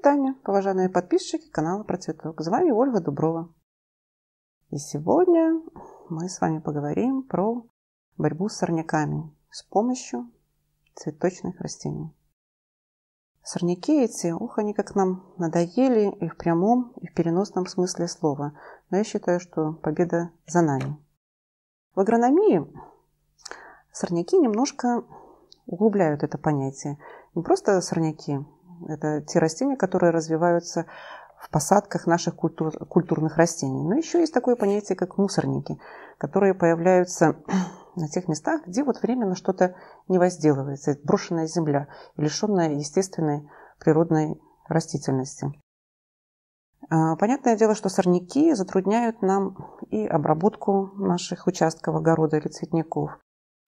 Вітання, уважаемые подписчики канала Процветок. С вами Ольга Дуброва. И сегодня мы с вами поговорим про борьбу с сорняками с помощью цветочных растений. Сорняки эти, ух, они как нам надоели и в прямом, и в переносном смысле слова. Но я считаю, что победа за нами. В агрономии сорняки немножко углубляют это понятие. Не просто сорняки, это те растения, которые развиваются в посадках наших культур, культурных растений. Но еще есть такое понятие, как мусорники, которые появляются на тех местах, где вот временно что-то не возделывается, брошенная земля, лишенная естественной природной растительности. А, понятное дело, что сорняки затрудняют нам и обработку наших участков огорода или цветников.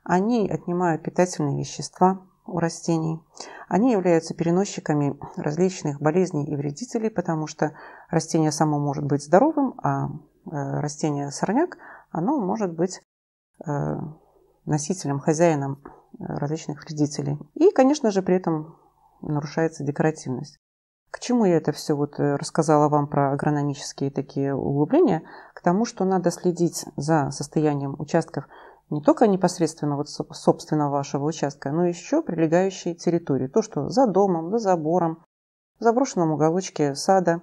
Они отнимают питательные вещества, у растений. Они являются переносчиками различных болезней и вредителей, потому что растение само может быть здоровым, а э, растение сорняк, оно может быть э, носителем, хозяином э, различных вредителей. И, конечно же, при этом нарушается декоративность. К чему я это все вот рассказала вам про агрономические такие углубления? К тому, что надо следить за состоянием участков не только непосредственно вот собственно вашего участка, но еще прилегающей территории. То, что за домом, да забором, в заброшенном уголочке сада.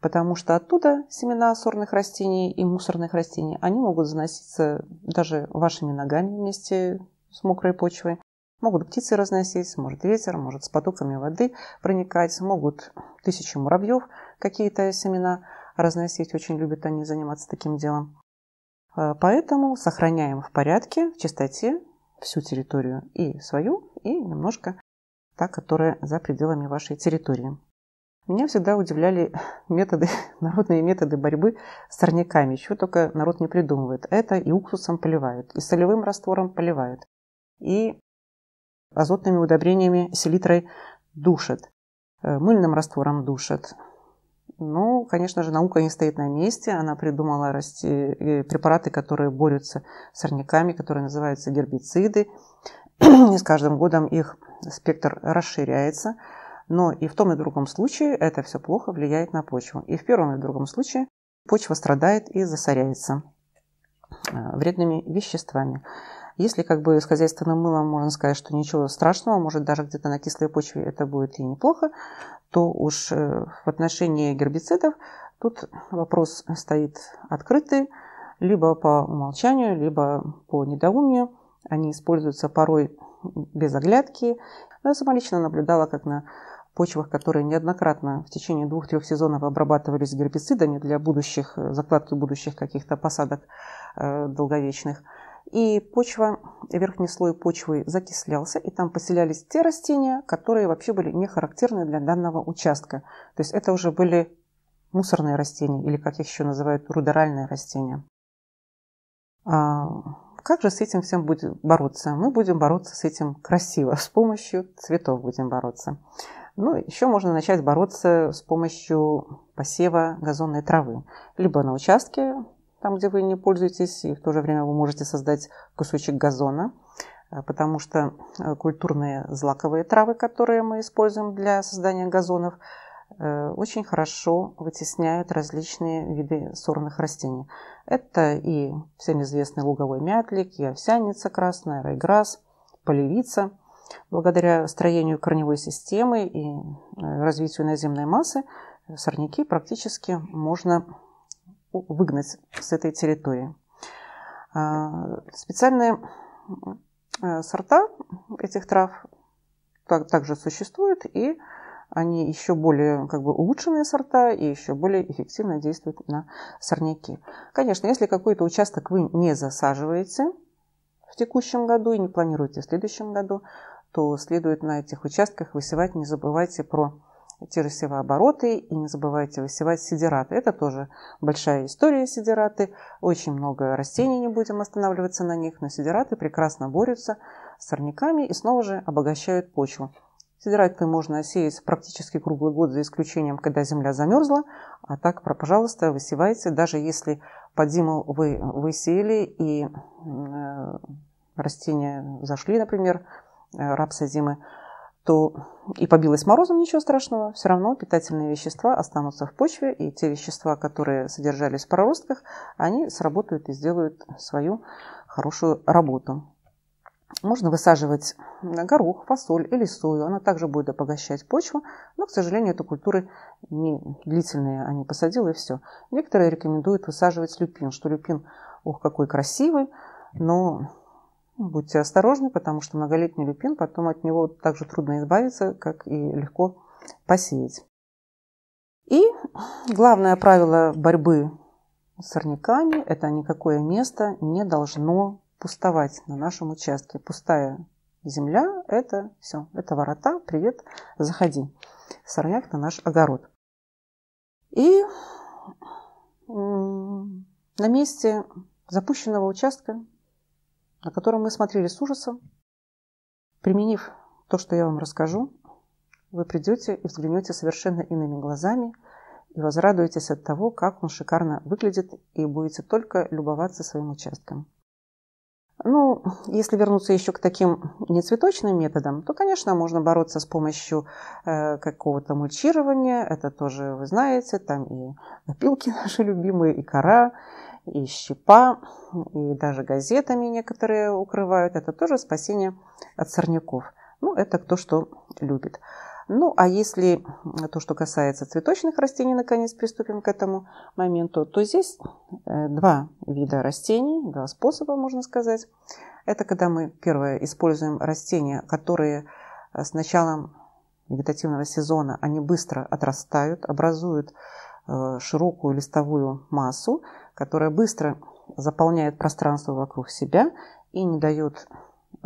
Потому что оттуда семена сорных растений и мусорных растений, они могут заноситься даже вашими ногами вместе с мокрой почвой. Могут птицы разносить, может ветер, может с потоками воды проникать, могут тысячи муравьев какие-то семена разносить. Очень любят они заниматься таким делом. А, поэтому сохраняем в порядке, в чистоте всю территорию и свою, и немножко та, которая за пределами вашей территории. Меня всегда удивляли методы, народные методы борьбы с сорняками, чего только народ не придумывает. Это и уксусом поливают, и солевым раствором поливают, и азотными удобрениями селитрой душат, э, мыльным раствором душат, но, ну, конечно же, наука не стоит на месте. Она придумала расти... Э, препараты, которые борются с сорняками, которые называются гербициды. И с каждым годом их спектр расширяется. Но и в том и в другом случае это все плохо влияет на почву. И в первом и в другом случае почва страдает и засоряется э, вредными веществами. Если как бы с хозяйственным мылом можно сказать, что ничего страшного, может даже где-то на кислой почве это будет и неплохо, то уж э, в отношении гербицидов тут вопрос стоит открытый. Либо по умолчанию, либо по недоумию. Они используются порой без оглядки. Но я сама лично наблюдала, как на почвах, которые неоднократно в течение двух-трех сезонов обрабатывались гербицидами для будущих, э, закладки будущих каких-то посадок э, долговечных, и почва, верхний слой почвы закислялся, и там поселялись те растения, которые вообще были не характерны для данного участка. То есть это уже были мусорные растения, или как их еще называют, рудеральные растения. А как же с этим всем будем бороться? Мы будем бороться с этим красиво, с помощью цветов будем бороться. Ну, еще можно начать бороться с помощью посева газонной травы. Либо на участке там, где вы не пользуетесь, и в то же время вы можете создать кусочек газона, э, потому что э, культурные злаковые травы, которые мы используем для создания газонов, э, очень хорошо вытесняют различные виды сорных растений. Это и всем известный луговой мятлик, и овсяница красная, райграс, полевица. Благодаря строению корневой системы и развитию наземной массы сорняки практически можно выгнать с этой территории. А, специальные а, сорта этих трав также существуют, и они еще более как бы, улучшенные сорта и еще более эффективно действуют на сорняки. Конечно, если какой-то участок вы не засаживаете в текущем году и не планируете в следующем году, то следует на этих участках высевать, не забывайте про те же севообороты и не забывайте высевать сидераты. Это тоже большая история сидераты. Очень много растений, не будем останавливаться на них, но сидераты прекрасно борются с сорняками и снова же обогащают почву. Сидераты можно сеять практически круглый год, за исключением, когда земля замерзла. А так, пожалуйста, высевайте, даже если под зиму вы высеяли и э, растения зашли, например, э, рапса зимы, то и побилась морозом, ничего страшного, все равно питательные вещества останутся в почве, и те вещества, которые содержались в проростках, они сработают и сделают свою хорошую работу. Можно высаживать горох, фасоль или сою. Она также будет обогащать почву, но, к сожалению, это культуры не длительные. Они посадил и все. Некоторые рекомендуют высаживать люпин, что люпин, ох, какой красивый, но ну, будьте осторожны, потому что многолетний люпин, потом от него так же трудно избавиться, как и легко посеять. И главное правило борьбы с сорняками – это никакое место не должно пустовать на нашем участке. Пустая земля – это все, это ворота, привет, заходи. Сорняк на наш огород. И на месте запущенного участка на котором мы смотрели с ужасом. Применив то, что я вам расскажу, вы придете и взглянете совершенно иными глазами и возрадуетесь от того, как он шикарно выглядит, и будете только любоваться своим участком. Ну, если вернуться еще к таким нецветочным методам, то, конечно, можно бороться с помощью э, какого-то мульчирования. Это тоже вы знаете, там и опилки наши любимые, и кора, и щепа, и даже газетами некоторые укрывают. Это тоже спасение от сорняков. Ну, это кто что любит. Ну, а если то, что касается цветочных растений, наконец приступим к этому моменту, то здесь э, два вида растений, два способа, можно сказать. Это когда мы, первое, используем растения, которые э, с началом вегетативного сезона, они быстро отрастают, образуют Э, широкую листовую массу, которая быстро заполняет пространство вокруг себя и не дает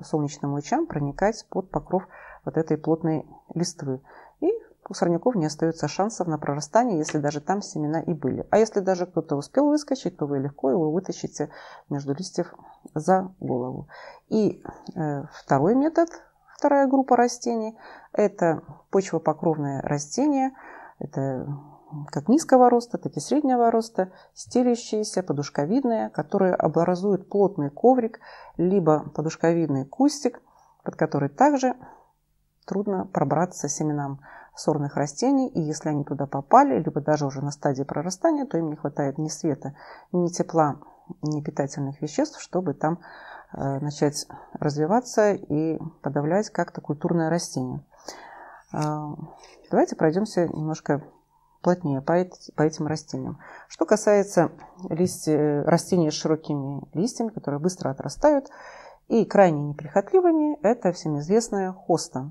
солнечным лучам проникать под покров вот этой плотной листвы. И у сорняков не остается шансов на прорастание, если даже там семена и были. А если даже кто-то успел выскочить, то вы легко его вытащите между листьев за голову. И э, второй метод, вторая группа растений, это почвопокровные растения. Это как низкого роста, так и среднего роста, стелющиеся, подушковидные, которые образуют плотный коврик, либо подушковидный кустик, под который также трудно пробраться семенам сорных растений, и если они туда попали, либо даже уже на стадии прорастания, то им не хватает ни света, ни тепла, ни питательных веществ, чтобы там э, начать развиваться и подавлять как-то культурное растение. Э, давайте пройдемся немножко плотнее по, по этим растениям. Что касается листья, растений с широкими листьями, которые быстро отрастают, и крайне неприхотливыми, это всем известная хоста.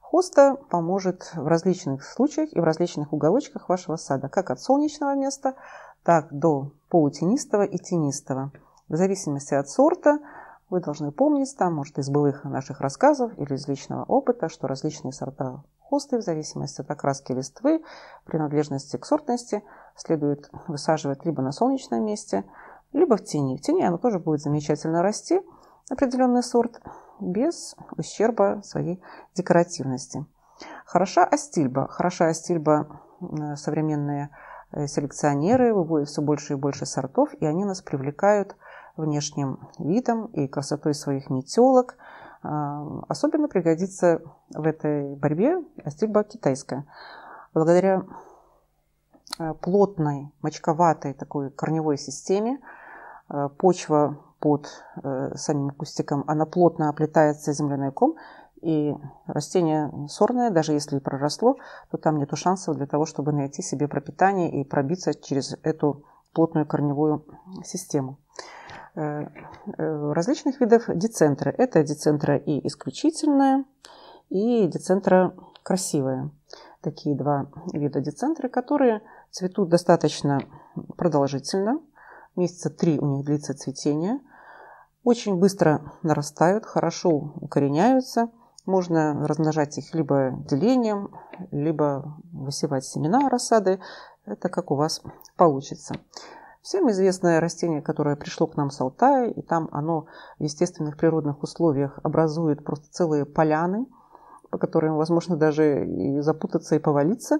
Хоста поможет в различных случаях и в различных уголочках вашего сада, как от солнечного места, так до полутенистого и тенистого. В зависимости от сорта вы должны помнить, там, может, из былых наших рассказов или из личного опыта, что различные сорта Хосты в зависимости от окраски листвы, принадлежности к сортности следует высаживать либо на солнечном месте, либо в тени. В тени оно тоже будет замечательно расти, определенный сорт, без ущерба своей декоративности. Хороша астильба. Хороша астильба э, современные э, селекционеры выводят все больше и больше сортов, и они нас привлекают внешним видом и красотой своих метелок – а, особенно пригодится в этой борьбе стрельба китайская. Благодаря а, плотной, мочковатой такой корневой системе а, почва под э, самим кустиком, она плотно оплетается земляной ком, и растение сорное, даже если и проросло, то там нет шансов для того, чтобы найти себе пропитание и пробиться через эту плотную корневую систему. Э, э, различных видов децентра. Это децентра и исключительная, и децентра красивая. Такие два вида децентра, которые цветут достаточно продолжительно. Месяца три у них длится цветение. Очень быстро нарастают, хорошо укореняются. Можно размножать их либо делением, либо высевать семена рассады. Это как у вас получится. Всем известное растение, которое пришло к нам с Алтая, и там оно в естественных природных условиях образует просто целые поляны, по которым возможно даже и запутаться, и повалиться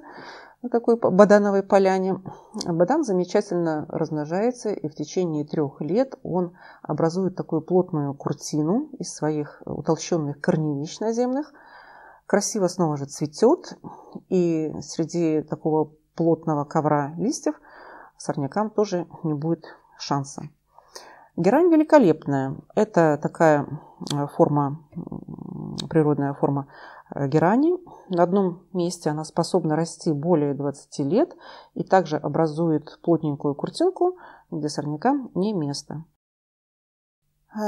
на такой бадановой поляне. Бадан замечательно размножается, и в течение трех лет он образует такую плотную куртину из своих утолщенных корневищ наземных. Красиво снова же цветет, и среди такого плотного ковра листьев – сорнякам тоже не будет шанса. Герань великолепная. Это такая э, форма, природная форма э, герани. На одном месте она способна расти более 20 лет и также образует плотненькую куртинку, где сорнякам не место. И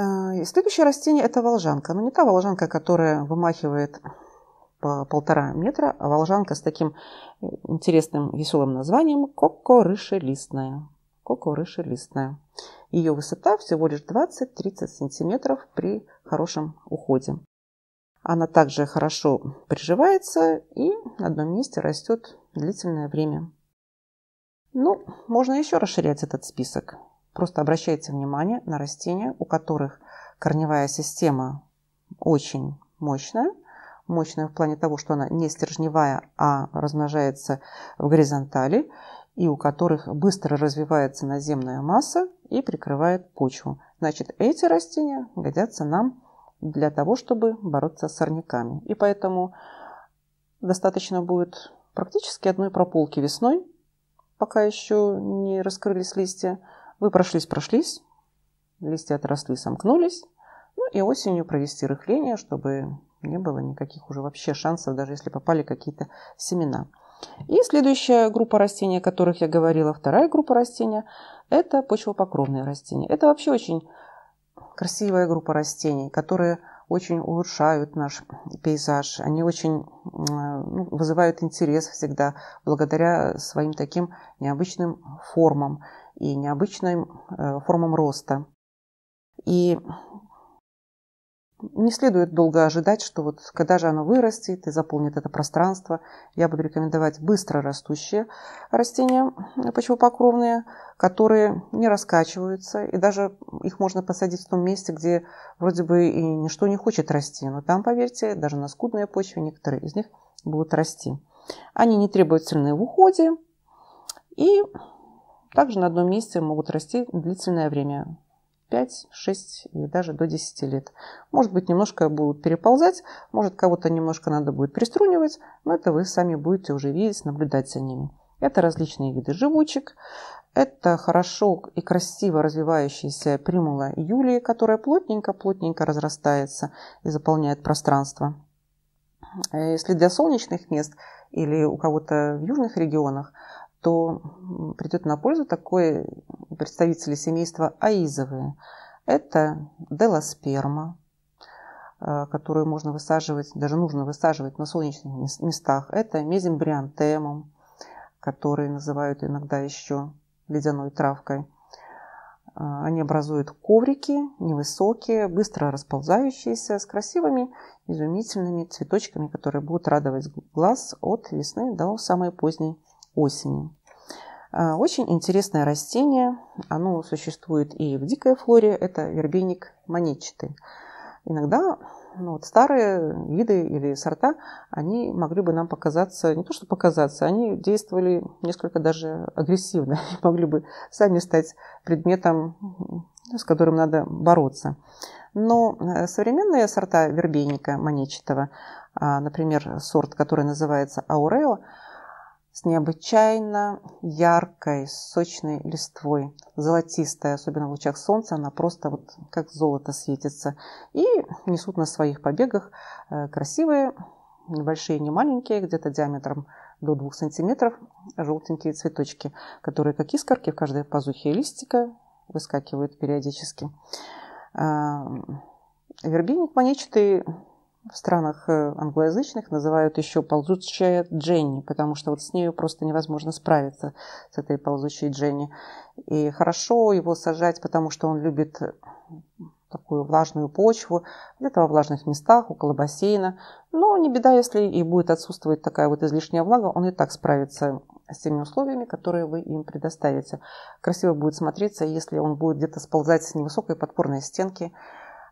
э, следующее растение – это волжанка. Но не та волжанка, которая вымахивает по полтора метра, а волжанка с таким============================================================================================================================================================================================================================================================================================================================================================================================= э, интересным, веселым названием Ее высота всего лишь 20-30 сантиметров при хорошем уходе. Она также хорошо приживается и одном месте растет длительное время. Ну, можно еще расширять этот список. Просто обращайте внимание на растения, у которых корневая система очень мощная мощная в плане того, что она не стержневая, а размножается в горизонтали, и у которых быстро развивается наземная масса и прикрывает почву. Значит, эти растения годятся нам для того, чтобы бороться с сорняками. И поэтому достаточно будет практически одной прополки весной, пока еще не раскрылись листья. Вы прошлись-прошлись, листья отросли, сомкнулись. Ну и осенью провести рыхление, чтобы не было никаких уже вообще шансов, даже если попали какие-то семена. И следующая группа растений, о которых я говорила, вторая группа растений это почвопокровные растения. Это вообще очень красивая группа растений, которые очень улучшают наш пейзаж. Они очень ну, вызывают интерес всегда благодаря своим таким необычным формам и необычным э, формам роста. И не следует долго ожидать, что вот когда же оно вырастет и заполнит это пространство. Я буду рекомендовать быстро растущие растения почвопокровные, которые не раскачиваются, и даже их можно посадить в том месте, где вроде бы и ничто не хочет расти. Но там, поверьте, даже на скудной почве некоторые из них будут расти. Они не требуют сильные в уходе, и также на одном месте могут расти длительное время. 5, 6 и даже до 10 лет. Может быть, немножко будут переползать, может, кого-то немножко надо будет приструнивать, но это вы сами будете уже видеть, наблюдать за ними. Это различные виды живучек, это хорошо и красиво развивающаяся примула Юлии, которая плотненько-плотненько разрастается и заполняет пространство. Э, если для солнечных мест или у кого-то в южных регионах, то придет на пользу такой представители семейства аизовые. Это делосперма, э, которую можно высаживать, даже нужно высаживать на солнечных местах. Это мезембриантемум, который называют иногда еще ледяной травкой. Э, они образуют коврики, невысокие, быстро расползающиеся, с красивыми, изумительными цветочками, которые будут радовать глаз от весны до самой поздней осени. А, очень интересное растение. Оно существует и в дикой флоре. Это вербеник монетчатый. Иногда ну, вот старые виды или сорта, они могли бы нам показаться, не то что показаться, они действовали несколько даже агрессивно, могли бы сами стать предметом, с которым надо бороться. Но э, современные сорта вербейника монетчатого, а, например, сорт, который называется аурео, с необычайно яркой, сочной листвой, золотистая, особенно в лучах солнца, она просто вот как золото светится. И несут на своих побегах э, красивые, небольшие, не маленькие, где-то диаметром до 2 сантиметров, желтенькие цветочки, которые как искорки в каждой пазухе листика выскакивают периодически. Эм, Вербейник манечатый в странах э, англоязычных называют еще ползучая Дженни, потому что вот с нею просто невозможно справиться, с этой ползучей Дженни. И хорошо его сажать, потому что он любит э, такую влажную почву, где-то во влажных местах, около бассейна. Но не беда, если и будет отсутствовать такая вот излишняя влага, он и так справится с теми условиями, которые вы им предоставите. Красиво будет смотреться, если он будет где-то сползать с невысокой подпорной стенки,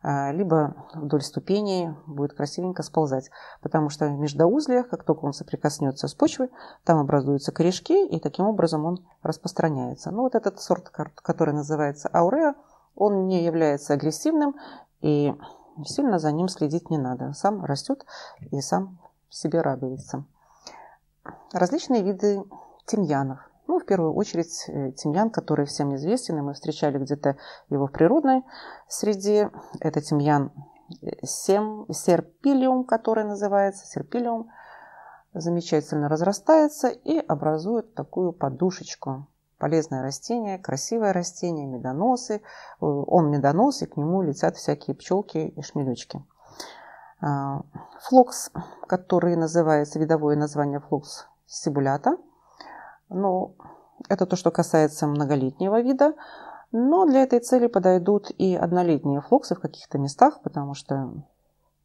а, либо вдоль ступеней будет красивенько сползать. Потому что в междоузлиях, как только он соприкоснется с почвой, там образуются корешки, и таким образом он распространяется. Но ну, вот этот сорт, который называется ауреа, он не является агрессивным, и сильно за ним следить не надо. Сам растет и сам себе радуется. Различные виды тимьянов. Ну, в первую очередь, э, тимьян, который всем известен, и мы встречали где-то его в природной среде. Это тимьян э, сем, серпилиум, который называется, серпилиум, замечательно разрастается и образует такую подушечку. Полезное растение, красивое растение, медоносы. Э, он медонос, и к нему летят всякие пчелки и шмелючки. А, флокс, который называется, видовое название флокс сибулята – ну, это то, что касается многолетнего вида. Но для этой цели подойдут и однолетние флоксы в каких-то местах, потому что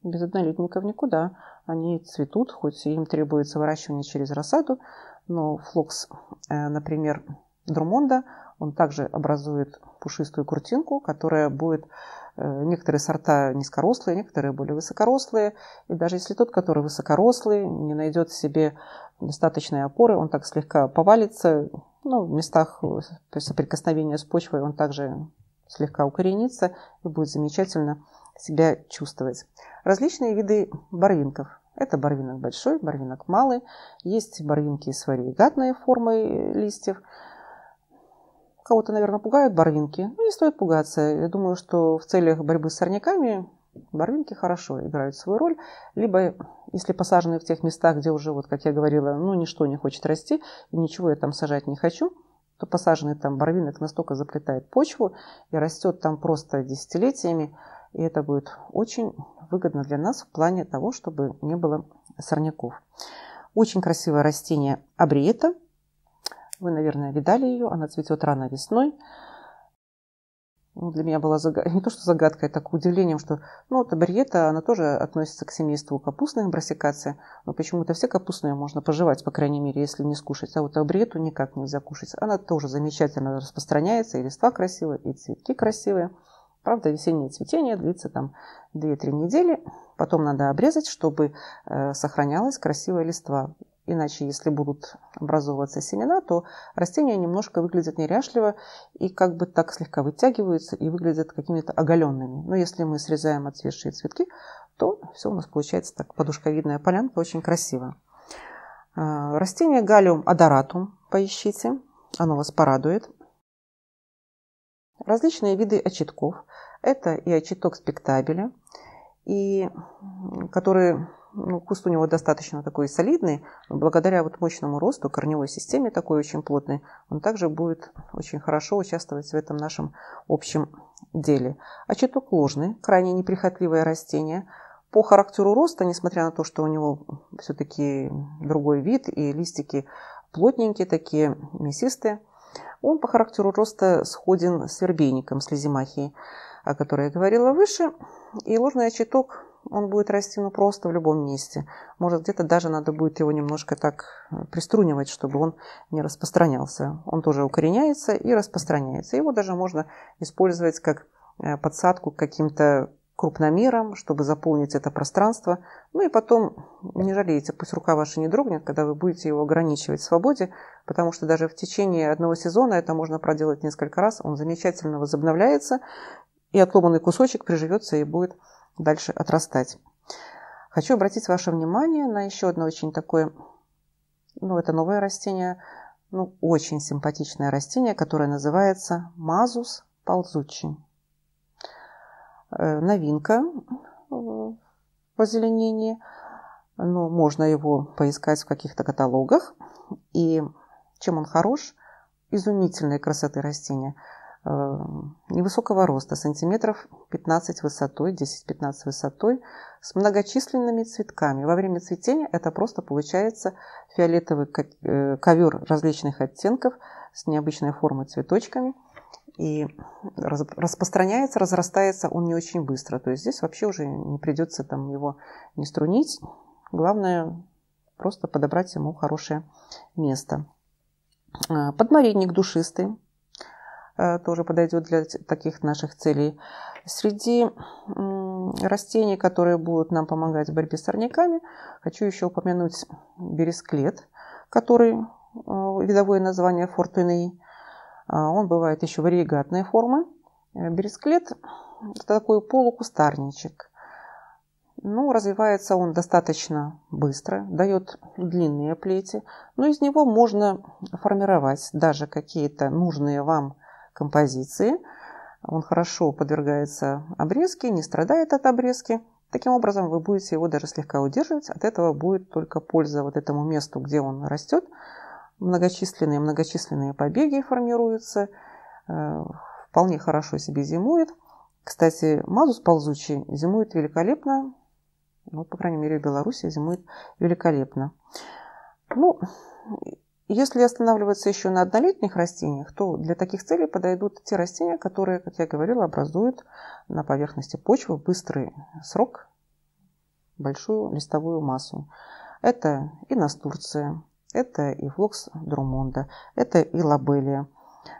без однолетников никуда. Они цветут, хоть им требуется выращивание через рассаду, но флокс, э, например, Друмонда, он также образует пушистую куртинку, которая будет Э, некоторые сорта низкорослые, некоторые более высокорослые. И даже если тот, который высокорослый, не найдет себе достаточной опоры, он так слегка повалится. Ну, в местах э, соприкосновения с почвой он также слегка укоренится и будет замечательно себя чувствовать. Различные виды барвинков. Это барвинок большой, барвинок малый. Есть барвинки с варигатной формой листьев – Кого-то, наверное, пугают барвинки. Ну, не стоит пугаться. Я думаю, что в целях борьбы с сорняками барвинки хорошо играют свою роль. Либо, если посажены в тех местах, где уже, вот, как я говорила, ну, ничто не хочет расти, и ничего я там сажать не хочу, то посаженный там барвинок настолько заплетает почву и растет там просто десятилетиями. И это будет очень выгодно для нас в плане того, чтобы не было сорняков. Очень красивое растение абриета. Вы, наверное, видали ее. Она цветет рано весной. Ну, для меня была загад... не то что загадка, это так удивлением, что ну, табариета, она тоже относится к семейству капустных брасикаций, но почему-то все капустные можно пожевать, по крайней мере, если не скушать, а вот табариету никак нельзя кушать. Она тоже замечательно распространяется, и листва красивые, и цветки красивые. Правда, весеннее цветение длится там 2-3 недели. Потом надо обрезать, чтобы э, сохранялась красивая листва. Иначе, если будут образовываться семена, то растения немножко выглядят неряшливо и как бы так слегка вытягиваются и выглядят какими-то оголенными. Но если мы срезаем отцветшие цветки, то все у нас получается так подушковидная полянка, очень красиво. А, растение галиум адоратум поищите, оно вас порадует. Различные виды очитков. Это и очиток спектабеля, и, который ну, куст у него достаточно такой солидный, но благодаря вот мощному росту, корневой системе такой очень плотной, он также будет очень хорошо участвовать в этом нашем общем деле. А чуток ложный, крайне неприхотливое растение. По характеру роста, несмотря на то, что у него все-таки другой вид и листики плотненькие, такие мясистые, он по характеру роста сходен с вербейником, с лизимахией, о которой я говорила выше. И ложный очеток он будет расти ну, просто в любом месте. Может, где-то даже надо будет его немножко так э, приструнивать, чтобы он не распространялся. Он тоже укореняется и распространяется. Его даже можно использовать как э, подсадку к каким-то крупномером, чтобы заполнить это пространство. Ну и потом, не жалейте, пусть рука ваша не дрогнет, когда вы будете его ограничивать в свободе, потому что даже в течение одного сезона это можно проделать несколько раз, он замечательно возобновляется, и отломанный кусочек приживется и будет дальше отрастать. Хочу обратить ваше внимание на еще одно очень такое, ну это новое растение, ну очень симпатичное растение, которое называется мазус ползучий. Э, новинка в озеленении, но можно его поискать в каких-то каталогах. И чем он хорош? Изумительной красоты растения – Э, невысокого роста, сантиметров 15 высотой, 10-15 высотой, с многочисленными цветками. Во время цветения это просто получается фиолетовый э, ковер различных оттенков с необычной формой цветочками. И распространяется, разрастается он не очень быстро. То есть здесь вообще уже не придется там его не струнить. Главное просто подобрать ему хорошее место. Э, подмаринник душистый, Э, тоже подойдет для таких наших целей. Среди растений, которые будут нам помогать в борьбе с сорняками, хочу еще упомянуть бересклет, который э, видовое название фортуны. Э, он бывает еще варигатной формы. Бересклет – это такой полукустарничек. Ну, развивается он достаточно быстро, дает длинные плети, но из него можно формировать даже какие-то нужные вам композиции. Он хорошо подвергается обрезке, не страдает от обрезки. Таким образом, вы будете его даже слегка удерживать. От этого будет только польза вот этому месту, где он растет. Многочисленные-многочисленные побеги формируются. Э, вполне хорошо себе зимует. Кстати, мазус ползучий зимует великолепно. Ну, по крайней мере, в Беларуси зимует великолепно. Ну, если останавливаться еще на однолетних растениях, то для таких целей подойдут те растения, которые, как я говорила, образуют на поверхности почвы быстрый срок большую листовую массу. Это и настурция, это и флокс друмонда, это и лабелия.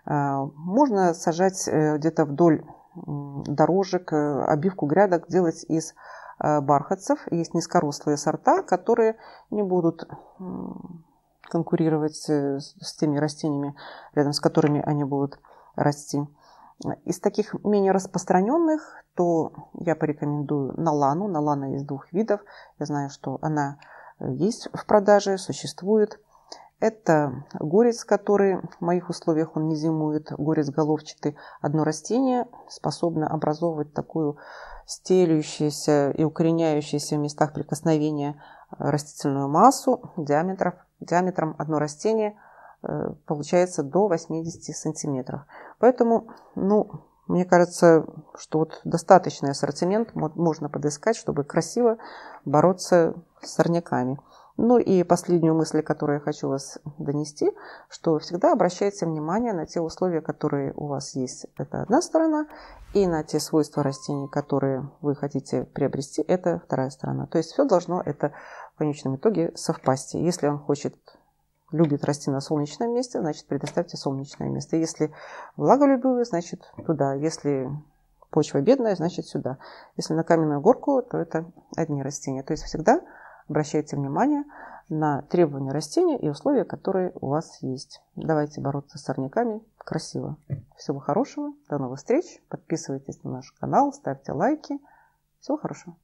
А, можно сажать э, где-то вдоль дорожек, э, обивку грядок делать из э, бархатцев. Есть низкорослые сорта, которые не будут конкурировать э, с теми растениями, рядом с которыми они будут расти. Из таких менее распространенных, то я порекомендую налану. Налана из двух видов. Я знаю, что она э, есть в продаже, существует. Это горец, который в моих условиях он не зимует. Горец головчатый. Одно растение способно образовывать такую стелющуюся и укореняющуюся в местах прикосновения э, растительную массу диаметров диаметром одно растение э, получается до 80 сантиметров. Поэтому, ну, мне кажется, что вот достаточный ассортимент можно подыскать, чтобы красиво бороться с сорняками. Ну и последнюю мысль, которую я хочу вас донести, что всегда обращайте внимание на те условия, которые у вас есть. Это одна сторона. И на те свойства растений, которые вы хотите приобрести, это вторая сторона. То есть все должно это конечном итоге совпасть. Если он хочет, любит расти на солнечном месте, значит предоставьте солнечное место. Если влаголюбивый, значит туда. Если почва бедная, значит сюда. Если на каменную горку, то это одни растения. То есть всегда обращайте внимание на требования растения и условия, которые у вас есть. Давайте бороться с сорняками красиво. Всего хорошего, до новых встреч, подписывайтесь на наш канал, ставьте лайки. Всего хорошего.